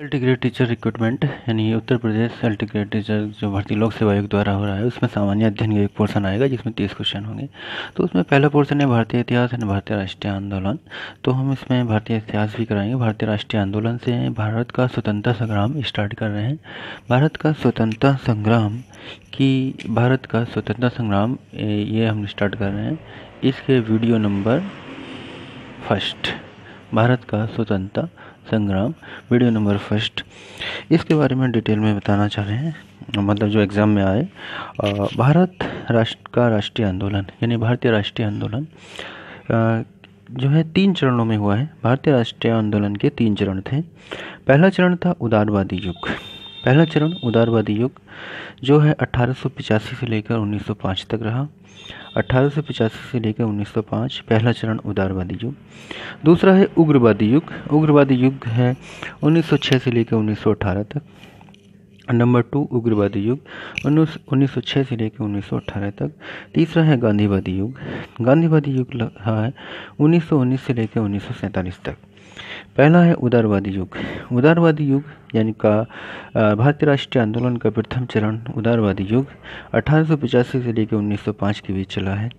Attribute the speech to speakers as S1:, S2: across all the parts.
S1: अल्टी grade teacher recruitment यानी उत्तर प्रदेश अल्टी grade teacher जो भारतीय लोक सेवा आयोग द्वारा हो रहा है उसमें सामान्य अध्ययन का एक पोर्शन आएगा जिसमें तीस क्वेश्चन होंगे तो उसमें पहला पोर्शन है भारतीय इतिहास एंड भारतीय राष्ट्रीय आंदोलन तो हम इसमें भारतीय इतिहास भी कराएंगे भारतीय राष्ट्रीय आंदोलन से भारत का स्वतंत्रता संग्राम स्टार्ट कर रहे हैं भारत का स्वतंत्रता संग्राम की भारत का स्वतंत्रता संग्राम ये हम स्टार्ट कर रहे हैं इसके वीडियो नंबर फर्स्ट भारत का स्वतंत्रता संग्राम वीडियो नंबर फर्स्ट इसके बारे में डिटेल में बताना चाह रहे हैं मतलब जो एग्ज़ाम में आए भारत राष्ट्र का राष्ट्रीय आंदोलन यानी भारतीय राष्ट्रीय आंदोलन जो है तीन चरणों में हुआ है भारतीय राष्ट्रीय आंदोलन के तीन चरण थे पहला चरण था उदारवादी युग पहला चरण उदारवादी युग जो है अठारह से लेकर 1905 तक रहा अठारह से लेकर 1905 पहला चरण उदारवादी युग दूसरा है उग्रवादी युग उग्रवादी युग है 1906 से लेकर 1918 तक नंबर टू उग्रवादी युग उन्नीस से लेकर उन्नीस तक तीसरा है गांधीवादी युग गांधीवादी युग रहा है उन्नीस से लेकर उन्नीस तक पहला है उदारवादी युग उदारवादी युग यानी का भारतीय राष्ट्रीय आंदोलन का प्रथम चरण उदारवादी युग अठारह से लेकर 1905 के बीच चला है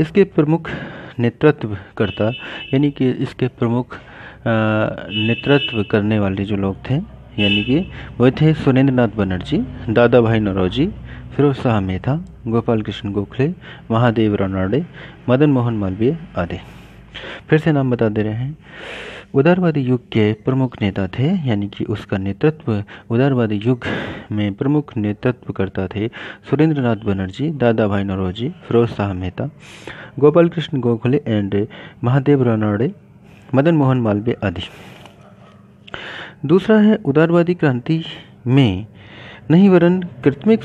S1: इसके प्रमुख नेतृत्वकर्ता यानी कि इसके प्रमुख नेतृत्व करने वाले जो लोग थे यानी कि वह थे सुरेंद्र नाथ बनर्जी दादा भाई नरौजी फिरोज शाह मेहता गोपाल कृष्ण गोखले महादेव रानाडे मदन मोहन मालवीय आदि फिर से नाम बता दे रहे हैं उदारवादी युग के प्रमुख नेता थे यानी कि उसका नेतृत्व उदारवादी युग में प्रमुख नेतृत्व करता थे सुरेंद्र नाथ Banerjee Dadabhai Naoroji Pherozeshah Mehta Gopal Krishna Gokhale and Mahadev Ranade Madan Mohan Malaviya आदि दूसरा है उदारवादी क्रांति में नहीं वरन कृत्मिक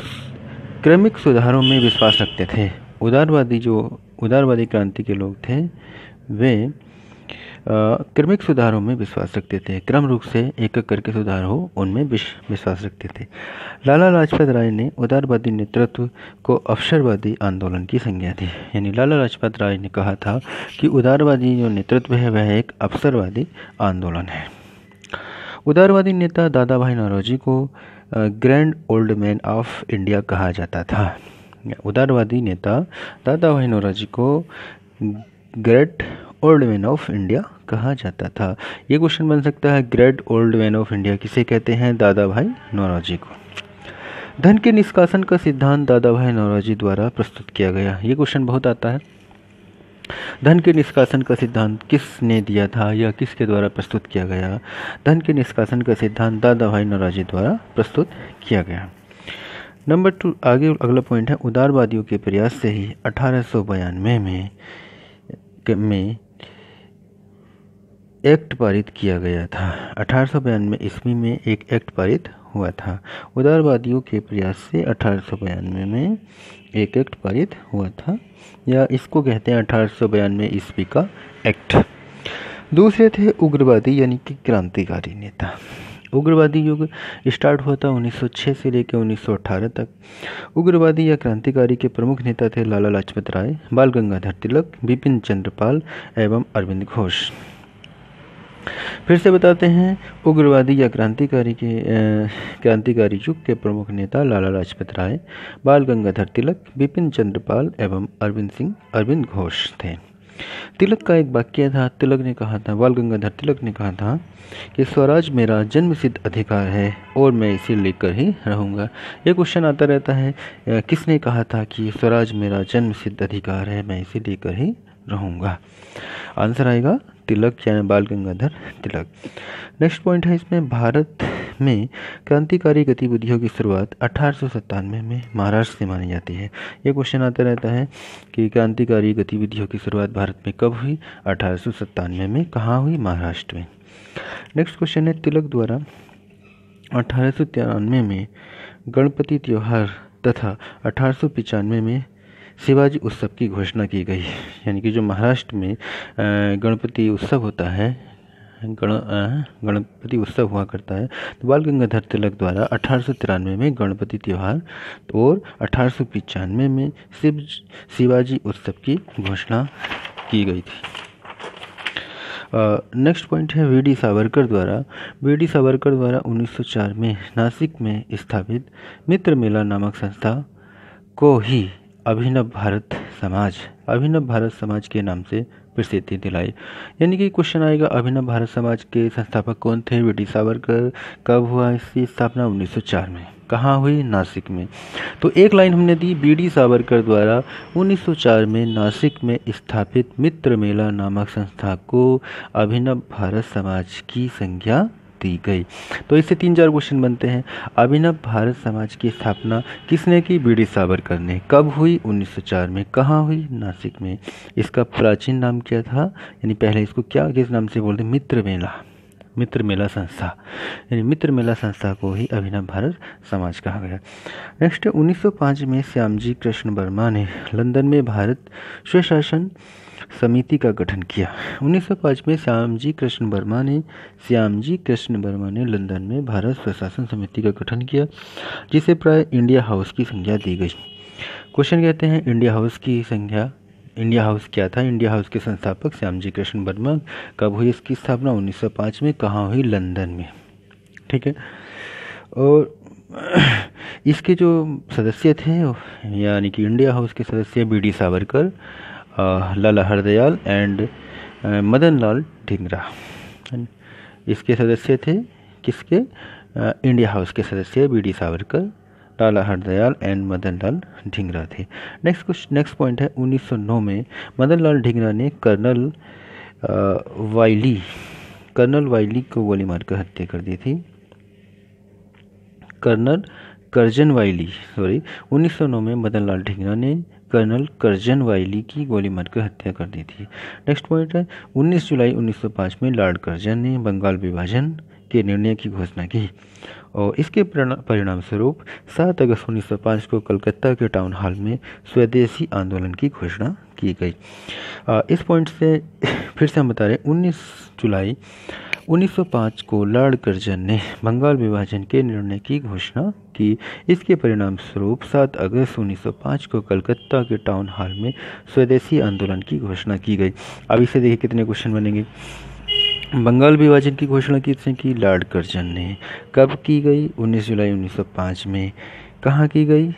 S1: क्रमिक सुधारों में विश्वास रखते थे उदारवादी जो उदारवादी क्रांति के लोग थे वे क्रमिक सुधारों में विश्वास रखते थे क्रम रूप से एक एक करके सुधार हो उनमें विश्वास रखते थे लाला लाजपत राय ने उदारवादी नेतृत्व को अवसरवादी आंदोलन की संज्ञा दी यानी लाला लाजपत राय ने कहा था कि उदारवादी जो नेतृत्व है वह एक अवसरवादी आंदोलन है उदारवादी नेता दादा भाई नौरोजी को grand old man of India कहा जाता था उदारवादी नेता दादा भाई नौरोजी को great old man of India कहा जाता था ये क्वेश्चन बन सकता है great old man of India किसे कहते हैं दादा भाई नौरोजी को धन के निष्कासन का सिद्धांत दादा भाई नौरोजी द्वारा प्रस्तुत किया गया ये क्वेश्चन बहुत आता है धन के निष्कासन का सिद्धांत किसने दिया था या किसके द्वारा प्रस्तुत किया गया धन के निष्कासन का सिद्धांत दादा भाई नौराजी द्वारा प्रस्तुत किया गया नंबर टू आगे अगला पॉइंट है उदारवादियों के प्रयास से ही अठारह में में, में एक्ट पारित किया गया था अठारह ईस्वी में एक एक्ट पारित हुआ था उदारवादियों के प्रयास से अठारह में एक एक्ट पारित हुआ था या इसको कहते हैं अठारह ईस्वी का एक्ट दूसरे थे उग्रवादी यानी कि क्रांतिकारी नेता उग्रवादी युग स्टार्ट हुआ था 1906 से लेकर 1918 तक उग्रवादी या क्रांतिकारी के प्रमुख नेता थे लाला लाजपत राय बाल गंगाधर तिलक बिपिन चंद्रपाल एवं अरविंद घोष फिर से बताते हैं उग्रवादी या क्रांतिकारी के क्रांतिकारी युग के प्रमुख नेता लाला लाजपत राय बाल गंगाधर तिलक बिपिन चंद्रपाल एवं अरविंद सिंह अरविंद घोष थे तिलक का एक वाक्य था तिलक ने कहा था बाल गंगाधर तिलक ने कहा था कि स्वराज मेरा जन्मसिद्ध अधिकार है और मैं इसे लेकर ही रहूँगा ये क्वेश्चन आता रहता है किसने कहा था कि स्वराज मेरा जन्मसिद्ध अधिकार है मैं इसे लेकर ही रहूँगा आंसर आएगा तिलक यानी बाल गंगाधर तिलक नेक्स्ट पॉइंट है इसमें भारत में क्रांतिकारी गतिविधियों की शुरुआत अठारह में महाराष्ट्र से मानी जाती है ये क्वेश्चन आता रहता है कि क्रांतिकारी गतिविधियों की शुरुआत भारत में कब हुई अठारह में, में कहाँ हुई महाराष्ट्र में नेक्स्ट क्वेश्चन है तिलक द्वारा अठारह में गणपति त्यौहार तथा अठारह में शिवाजी उत्सव की घोषणा की गई यानी कि जो महाराष्ट्र में गणपति उत्सव होता है गण गणपति उत्सव हुआ करता है तो बाल गंगाधर तिलक द्वारा अठारह में गणपति त्यौहार और अठारह में शिव शिवाजी उत्सव की घोषणा की गई थी नेक्स्ट पॉइंट है वी डी सावरकर द्वारा वी डी सावरकर द्वारा 1904 में नासिक में स्थापित मित्र मेला नामक संस्था को ही अभिनव भारत समाज अभिनव भारत समाज के नाम से प्रसिद्धि दिलाई यानी कि क्वेश्चन आएगा अभिनव भारत समाज के संस्थापक कौन थे बेटी सावरकर कब हुआ इसकी स्थापना 1904 में कहाँ हुई नासिक में तो एक लाइन हमने दी बी डी सावरकर द्वारा 1904 में नासिक में स्थापित मित्र मेला नामक संस्था को अभिनव भारत समाज की संज्ञा दी गई तो इससे तीन चार क्वेश्चन बनते हैं अभिनव भारत समाज की स्थापना किसने की बी डी सावरकर ने कब हुई 1904 में कहाँ हुई नासिक में इसका प्राचीन नाम क्या था यानी पहले इसको क्या किस नाम से बोलते मित्र मेला मित्र मेला संस्था यानी मित्र मेला संस्था को ही अभिनव भारत समाज कहा गया नेक्स्ट 1905 में श्यामजी कृष्ण वर्मा ने लंदन में भारत स्वशासन समिति का गठन किया 1905 में श्याम जी कृष्ण वर्मा ने श्याम जी कृष्ण वर्मा ने लंदन में भारत स्वशासन समिति का गठन किया जिसे प्राय इंडिया हाउस की संज्ञा दी गई क्वेश्चन कहते हैं इंडिया हाउस की संज्ञा इंडिया हाउस क्या था इंडिया हाउस के संस्थापक श्याम जी कृष्ण वर्मा कब हुई इसकी स्थापना 1905 में कहाँ हुई लंदन में ठीक है और इसके जो सदस्य थे यानी कि इंडिया हाउस के सदस्य B D Savarkar Lala Hardayal and Madan Lal Dhingra इसके सदस्य थे किसके इंडिया हाउस के सदस्य B D Savarkar Lala Hardayal and Madan Lal Dhingra थे नेक्स्ट कुछ नेक्स्ट पॉइंट है 1909 में मदन लाल ढिंगरा ने कर्नल वाइली कर्नल वाइली को गोली मारकर हत्या कर दी थी कर्नल करजन वाइली सॉरी 1909 में मदन लाल ढिंगरा ने कर्नल करजन वाइली की गोली मारकर हत्या कर दी थी नेक्स्ट पॉइंट है 19 जुलाई 1905 में लॉर्ड करजन ने बंगाल विभाजन के निर्णय की घोषणा की और इसके परिणाम स्वरूप 7 अगस्त 1905 को कलकत्ता के टाउन हॉल में स्वदेशी आंदोलन की घोषणा की गई इस पॉइंट से फिर से हम बता रहे हैं उन्नीस जुलाई 1905 को लॉर्ड कर्जन ने बंगाल विभाजन के निर्णय की घोषणा की इसके परिणाम स्वरूप 7 अगस्त 1905 को कलकत्ता के टाउन हॉल में स्वदेशी आंदोलन की घोषणा की गई अब इसे देखिए कितने क्वेश्चन बनेंगे बंगाल विभाजन की घोषणा किसने की लॉर्ड कर्जन ने कब की गई 19 जुलाई 1905 में कहाँ की गई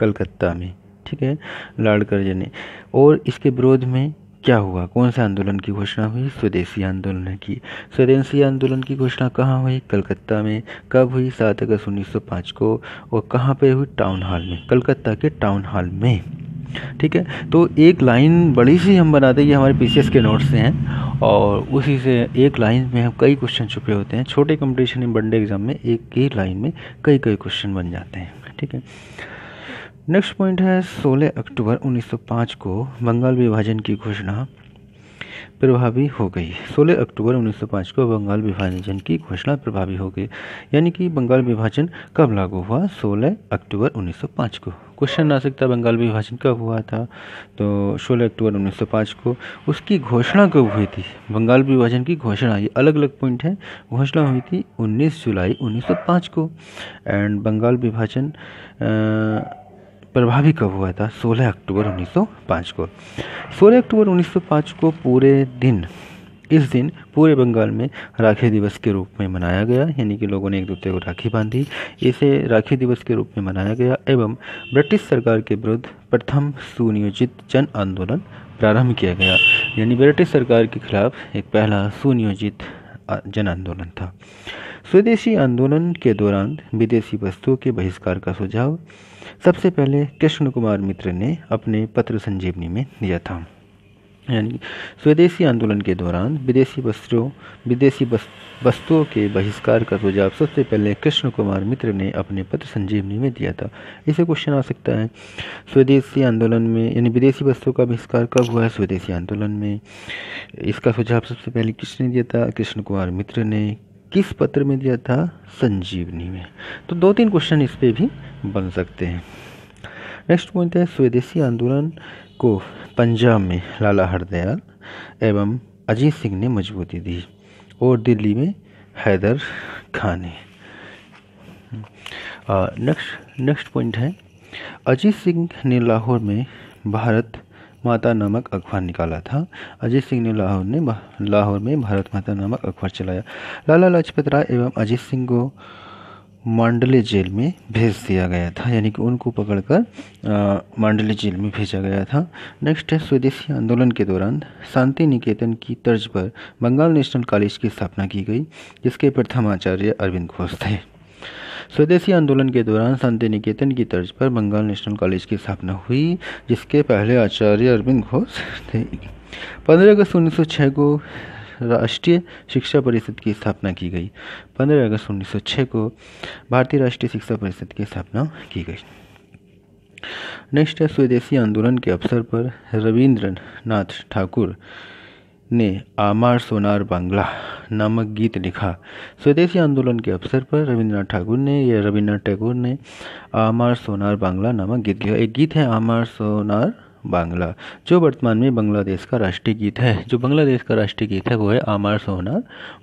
S1: कलकत्ता में ठीक है लॉर्ड कर्जन ने और इसके विरोध में क्या हुआ कौन सा आंदोलन की घोषणा हुई स्वदेशी आंदोलन की स्वदेशी आंदोलन की घोषणा कहाँ हुई कलकत्ता में कब हुई सात अगस्त उन्नीस को और कहाँ पे हुई टाउन हॉल में कलकत्ता के टाउन हॉल में ठीक है तो एक लाइन बड़ी सी हम बनाते हैं ये हमारे पी के नोट्स से हैं और उसी से एक लाइन में हम कई क्वेश्चन छुपे होते हैं छोटे कंपटीशन में बनडे एग्ज़ाम में एक ही लाइन में कई कई क्वेश्चन बन जाते हैं ठीक है नेक्स्ट पॉइंट है 16 अक्टूबर 1905 को बंगाल विभाजन की घोषणा प्रभावी हो गई 16 अक्टूबर 1905 को बंगाल विभाजन की घोषणा प्रभावी हो गई यानी कि बंगाल विभाजन कब लागू हुआ 16 अक्टूबर 1905 को क्वेश्चन आ सकता बंगाल विभाजन कब हुआ था तो 16 अक्टूबर 1905 को उसकी घोषणा कब हुई थी बंगाल विभाजन की घोषणा ये अलग अलग पॉइंट है घोषणा हुई थी 19 जुलाई 1905 को एंड बंगाल विभाजन प्रभावी कब हुआ था 16 अक्टूबर 1905 को 16 अक्टूबर 1905 को पूरे दिन इस दिन पूरे बंगाल में राखी दिवस के रूप में मनाया गया यानी कि लोगों ने एक दूसरे को राखी बांधी इसे राखी दिवस के रूप में मनाया गया एवं ब्रिटिश सरकार के विरुद्ध प्रथम सुनियोजित जन आंदोलन प्रारंभ किया गया यानी ब्रिटिश सरकार के खिलाफ एक पहला सुनियोजित जन आंदोलन था स्वदेशी आंदोलन के दौरान विदेशी वस्तुओं के बहिष्कार का सुझाव सबसे पहले कृष्ण कुमार मित्र ने अपने पत्र संजीवनी में दिया था यानी स्वदेशी आंदोलन के दौरान विदेशी वस्त्रों विदेशी वस्तुओं के बहिष्कार का सुझाव सबसे पहले कृष्ण कुमार मित्र ने अपने पत्र संजीवनी में दिया था इसे क्वेश्चन आ सकता है स्वदेशी आंदोलन में यानी विदेशी वस्तुओं का बहिष्कार कब हुआ है स्वदेशी आंदोलन में इसका सुझाव सबसे पहले किसने दिया था कृष्ण कुमार मित्र ने किस पत्र में दिया था संजीवनी में तो दो तीन क्वेश्चन इस पर भी बन सकते हैं नेक्स्ट पॉइंट है स्वदेशी आंदोलन को पंजाब में लाला हरदयाल एवं अजीत सिंह ने मजबूती दी और दिल्ली में हैदर खान ने नेक्स्ट नेक्स्ट पॉइंट है अजीत सिंह ने लाहौर में भारत माता नामक अखबार निकाला था अजीत सिंह ने लाहौर ने लाहौर में भारत माता नामक अखबार चलाया लाला लाजपत राय एवं अजीत सिंह को मांडले जेल में भेज दिया गया था यानी कि उनको पकड़कर मांडले जेल में भेजा गया था नेक्स्ट है स्वदेशी आंदोलन के दौरान शांति निकेतन की तर्ज पर बंगाल नेशनल कॉलेज की स्थापना की गई जिसके प्रथम आचार्य अरविंद घोष थे स्वदेशी आंदोलन के दौरान शांति निकेतन की तर्ज पर बंगाल नेशनल कॉलेज की स्थापना हुई जिसके पहले आचार्य अरविंद घोष थे पंद्रह अगस्त उन्नीस को राष्ट्रीय शिक्षा परिषद की स्थापना की गई पंद्रह अगस्त उन्नीस को भारतीय राष्ट्रीय शिक्षा परिषद की स्थापना की गई नेक्स्ट है स्वदेशी आंदोलन के अवसर पर रविन्द्र नाथ ठाकुर ने आमार सोनार बांग्ला नामक गीत लिखा स्वदेशी आंदोलन के अवसर पर रविंद्रनाथ ठाकुर ने या रविन्द्रनाथ टैगोर ने आमार सोनार बांग्ला नामक गीत लिखा एक गीत है आमार सोनार बांग्ला जो वर्तमान में बांग्लादेश का राष्ट्रीय गीत है जो बांग्लादेश का राष्ट्रीय गीत है वो है आमार सोहनार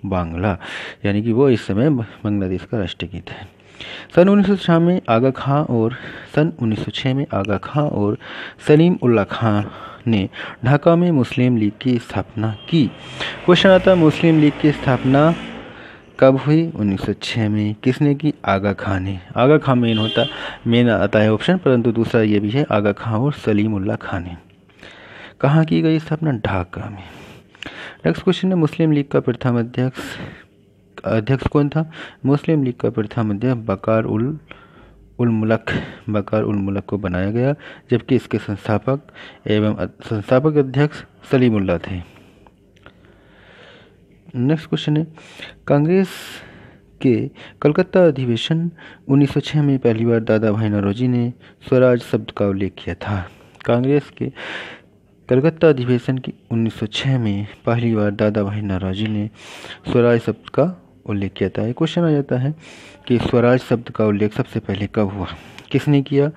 S1: बांग्ला यानी कि वो इस समय बांग्लादेश का राष्ट्रीय गीत है सन उन्नीस में आगा खां और सन उन्नीस में आगा खां और सलीम उल्ला खां ने ढाका में मुस्लिम लीग की स्थापना की क्वेश्चन आता मुस्लिम लीग की स्थापना कब हुई 1906 में किसने की आगा खान ने आगा खां मेन होता मेन आता है ऑप्शन परंतु दूसरा ये भी है आगा खां और सलीमुल्ला खान ने कहाँ की गई स्थापना ढाका में नेक्स्ट क्वेश्चन है मुस्लिम लीग का प्रथम अध्यक्ष अध्यक्ष कौन था मुस्लिम लीग का प्रथम अध्यक्ष बकार उल मुलक बकार मुलक को बनाया गया जबकि इसके संस्थापक एवं संस्थापक अध्यक्ष सलीमुल्ला थे नेक्स्ट क्वेश्चन है कांग्रेस के कलकत्ता अधिवेशन 1906 में पहली बार दादा भाई नरोजी ने स्वराज शब्द का उल्लेख किया था कांग्रेस के कलकत्ता अधिवेशन की 1906 में पहली बार दादा भाई नरोजी ने स्वराज शब्द का उल्लेख किया था क्वेश्चन आ जाता है कि स्वराज शब्द का उल्लेख सबसे पहले कब हुआ किसने किया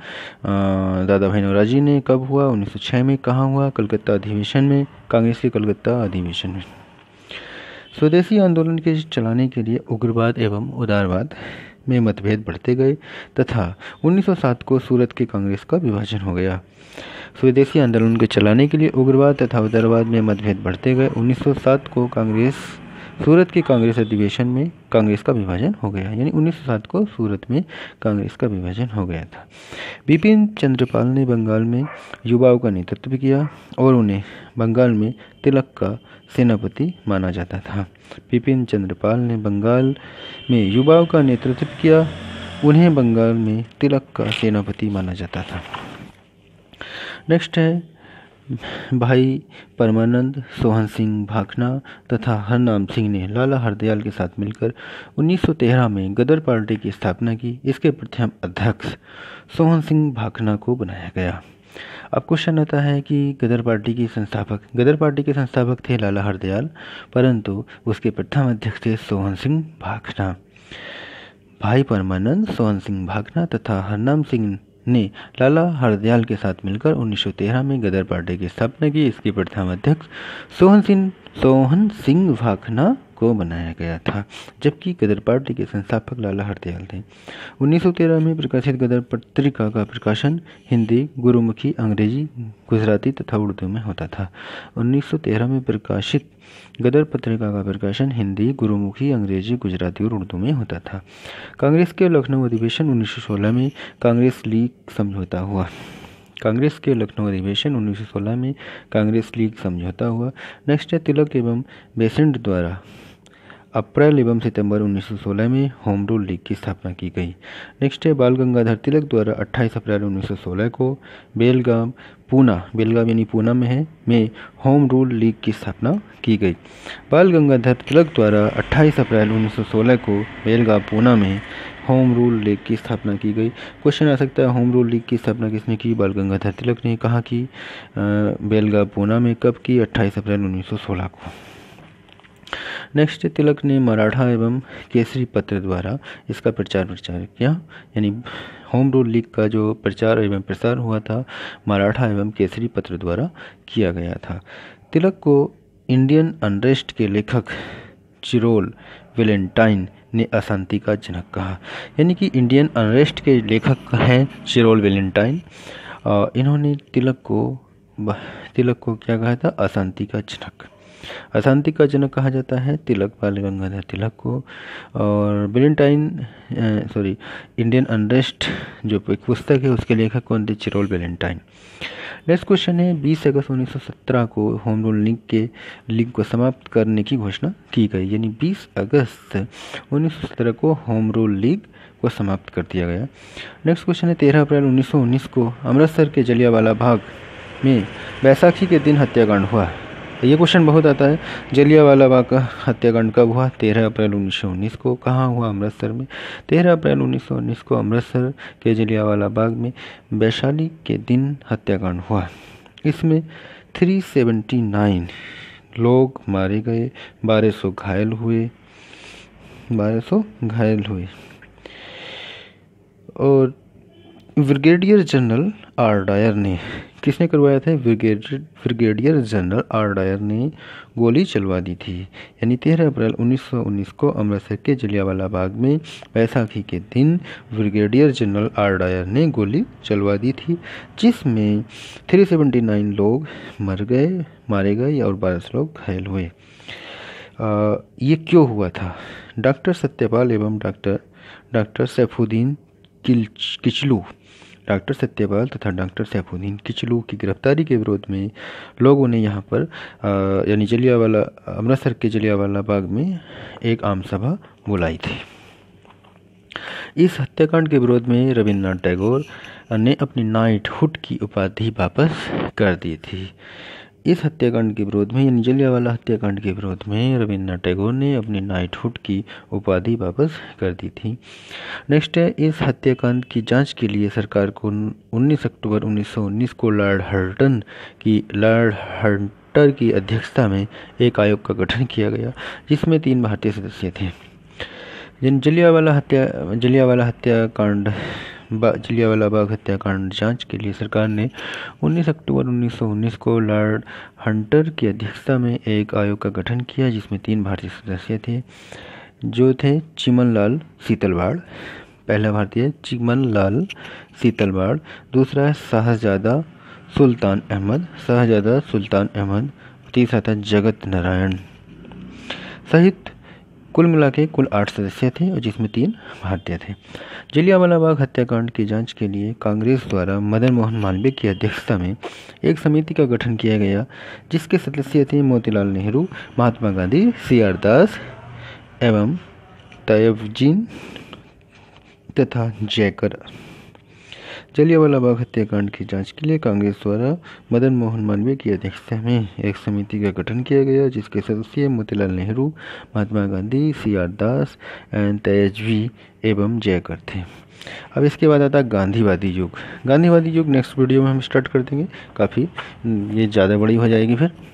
S1: दादा भाई नौराजी ने कब हुआ 1906 में कहाँ हुआ कलकत्ता अधिवेशन में कांग्रेस के कलकत्ता अधिवेशन में स्वदेशी आंदोलन के चलाने के लिए उग्रवाद एवं उदारवाद में मतभेद बढ़ते गए तथा 1907 को सूरत के कांग्रेस का विभाजन हो गया स्वदेशी आंदोलन के चलाने के लिए उग्रवाद तथा उदारवाद में मतभेद बढ़ते गए 1907 को कांग्रेस सूरत के कांग्रेस अधिवेशन में कांग्रेस का विभाजन हो गया यानी 1907 को सूरत में कांग्रेस का विभाजन हो गया था बिपिन चंद्रपाल ने बंगाल में युवाओं का नेतृत्व किया और उन्हें बंगाल में तिलक का सेनापति माना जाता था बिपिन चंद्रपाल ने बंगाल में युवाओं का नेतृत्व किया उन्हें बंगाल में तिलक का सेनापति माना जाता था नेक्स्ट है भाई परमानंद सोहन सिंह भाखना तथा हरनाम सिंह ने लाला हरदयाल के साथ मिलकर 1913 में गदर पार्टी की स्थापना की इसके प्रथम अध्यक्ष सोहन सिंह भाखना को बनाया गया अब क्वेश्चन आता है कि गदर पार्टी के संस्थापक गदर पार्टी के संस्थापक थे लाला हरदयाल परंतु उसके प्रथम अध्यक्ष थे सोहन सिंह भाखना भाई परमानंद सोहन सिंह भाखना तथा हरनाम सिंह ने लाला हरदयाल के साथ मिलकर 1913 में गदर पार्टी की स्थापना की इसके प्रथम अध्यक्ष सोहन सिंह सोहन सिंह भाखना को बनाया गया था जबकि गदर पार्टी के संस्थापक लाला हरदयाल थे 1913 में प्रकाशित गदर पत्रिका का प्रकाशन हिंदी गुरुमुखी अंग्रेजी गुजराती तथा उर्दू में होता था 1913 में प्रकाशित गदर पत्रिका का प्रकाशन हिंदी गुरुमुखी अंग्रेजी गुजराती और उर्दू में होता था कांग्रेस के लखनऊ अधिवेशन 1916 में कांग्रेस लीग समझौता हुआ कांग्रेस के लखनऊ अधिवेशन 1916 में कांग्रेस लीग समझौता हुआ नेक्स्ट है तिलक एवं बेसेंट द्वारा अप्रैल एवं सितंबर 1916 में होम रूल लीग की स्थापना की गई नेक्स्ट है बाल गंगाधर तिलक द्वारा 28 अप्रैल 1916 को बेलगाम पूना बेलगाम यानी पूना में है में होम रूल लीग की स्थापना की गई बाल गंगाधर तिलक द्वारा 28 अप्रैल 1916 को बेलगाम पूना में होम रूल लीग की स्थापना की गई क्वेश्चन आ सकता है होम रूल लीग की स्थापना किसने की बाल गंगाधर तिलक ने कहा कि बेलगाम पूना में कब की 28 अप्रैल 1916 को नेक्स्ट तिलक ने मराठा एवं केसरी पत्र द्वारा इसका प्रचार प्रचार किया यानी होम रूल लीग का जो प्रचार एवं प्रसार हुआ था मराठा एवं केसरी पत्र द्वारा किया गया था तिलक को इंडियन अनरेस्ट के लेखक चिरोल वेलेंटाइन ने अशांति का जनक कहा यानी कि इंडियन अनरेस्ट के लेखक हैं चिरोल वेलेंटाइन इन्होंने तिलक को तिलक को क्या कहा था अशांति का जनक अशांति का जनक कहा जाता है तिलक बाल गंगाधर तिलक को और वेलेंटाइन सॉरी इंडियन अनरेस्ट जो एक पुस्तक है उसके लेखक कौन थे चिरोल वेलेंटाइन नेक्स्ट क्वेश्चन है बीस अगस्त सत्रह को होम रूल लीग के लीग को समाप्त करने की घोषणा की गई यानी 20 अगस्त सत्रह को होम रूल लीग को समाप्त कर दिया गया नेक्स्ट क्वेश्चन है 13 अप्रैल 1919 को अमृतसर के जलियावाला बाग में बैसाखी के दिन हत्याकांड हुआ ये क्वेश्चन बहुत आता है जलियावाला बाग का हत्याकांड कब हुआ तेरह अप्रैल उन्नीस सौ उन्नीस को कहाँ हुआ अमृतसर में तेरह अप्रैल उन्नीस सौ उन्नीस को अमृतसर के जलियावाला बाग में वैशाली के दिन हत्याकांड हुआ इसमें थ्री सेवेंटी नाइन लोग मारे गए बारह सौ घायल हुए बारह सौ घायल हुए और ब्रिगेडियर जनरल आर डायर ने किसने करवाया था brigadier brigadier general R Dyer ने गोली चलवा दी थी यानी 13 अप्रैल 1919 को अमृतसर के जलियावाला बाग में बैसाखी के दिन ब्रिगेडियर जनरल आर डायर ने गोली चलवा दी थी जिसमें 379 लोग मर गए मारे गए और बारह लोग घायल हुए आ, ये क्यों हुआ था डॉक्टर सत्यपाल एवं doctor doctor Saifuddin Kitchlew doctor Satyapal तथा डॉक्टर सैफुद्दीन किचलू की गिरफ्तारी के विरोध में लोगों ने यहाँ पर यानी जलियावाला अमृतसर के जलियावाला बाग में एक आम सभा बुलाई थी इस हत्याकांड के विरोध में रविन्द्रनाथ टैगोर ने अपनी नाइट हुड की उपाधि वापस कर दी थी इस हत्याकांड के विरोध में यानी जलियावाला हत्याकांड के विरोध में रविन्द्रनाथ टैगोर ने अपनी नाइटहुड की उपाधि वापस कर दी थी नेक्स्ट है इस हत्याकांड की जांच के लिए सरकार को 19 अक्टूबर 1919 को लॉर्ड हर्टन की लॉर्ड हर्टर की अध्यक्षता में एक आयोग का गठन किया गया जिसमें तीन भारतीय सदस्य थे जिन जलियावाला हत्या जलियावाला हत्याकांड जलियावाला बाग हत्याकांड जांच के लिए सरकार ने 19 अक्टूबर 1919 को लॉर्ड हंटर की अध्यक्षता में एक आयोग का गठन किया जिसमें तीन भारतीय सदस्य थे जो थे चिमन लाल सीतलवाड़ पहला भारतीय चिमन लाल सीतलवाड़ दूसरा है शाहजादा सुल्तान अहमद शाहजादा सुल्तान अहमद तीसरा था जगत नारायण सहित कुल मिला के कुल आठ सदस्य थे और जिसमें तीन भारतीय थे जलियावाला बाग हत्याकांड की जांच के लिए कांग्रेस द्वारा मदन मोहन मालवीय की अध्यक्षता में एक समिति का गठन किया गया जिसके सदस्य थे मोतीलाल नेहरू महात्मा गांधी सी आर दास एवं तयवजीन तथा जयकर जलियावाला बाग हत्याकांड की जांच के लिए कांग्रेस द्वारा मदन मोहन मालवीय की अध्यक्षता में एक समिति का गठन किया गया जिसके सदस्य Motilal Nehru Mahatma Gandhi C R Das and Tyabji एवं जयकर थे अब इसके बाद आता गांधीवादी युग गांधीवादी युग नेक्स्ट वीडियो में हम स्टार्ट कर देंगे काफ़ी हम्म, ये ज़्यादा बड़ी हो जाएगी फिर